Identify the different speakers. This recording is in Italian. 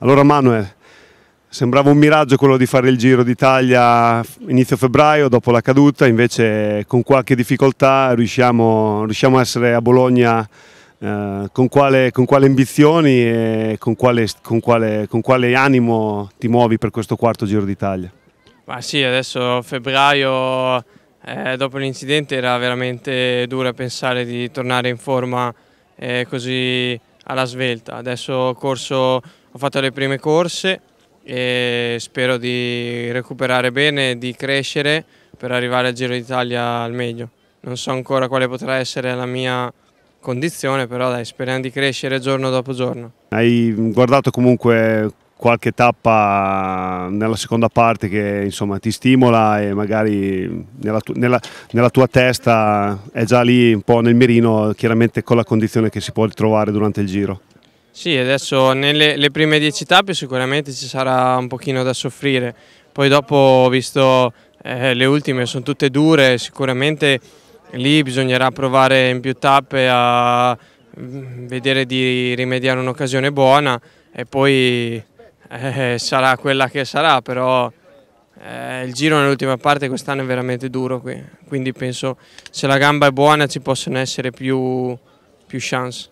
Speaker 1: Allora Manuel, sembrava un miraggio quello di fare il Giro d'Italia inizio febbraio dopo la caduta, invece con qualche difficoltà riusciamo, riusciamo a essere a Bologna eh, con, quale, con, quale, ambizioni e con quale, con, quale, con quale, animo ti muovi per questo quarto Giro d'Italia?
Speaker 2: Ma sì, adesso febbraio eh, dopo l'incidente era veramente dura pensare di tornare in forma eh, così alla svelta, adesso ho corso ho fatto le prime corse e spero di recuperare bene, di crescere per arrivare al Giro d'Italia al meglio. Non so ancora quale potrà essere la mia condizione, però dai, speriamo di crescere giorno dopo giorno.
Speaker 1: Hai guardato comunque qualche tappa nella seconda parte che insomma, ti stimola e magari nella, tu nella, nella, tua testa è già lì un po' nel mirino, chiaramente con la condizione che si può ritrovare durante il giro.
Speaker 2: Sì, adesso nelle prime 10 tappe sicuramente ci sarà un pochino da soffrire, poi dopo ho visto eh, le ultime, sono tutte dure, sicuramente lì bisognerà provare in più tappe a mm, vedere di rimediare un'occasione buona e poi eh, sarà quella che sarà, però eh, il giro nell'ultima parte quest'anno è veramente duro qui, quindi penso se la gamba è buona ci possono essere più, più chance.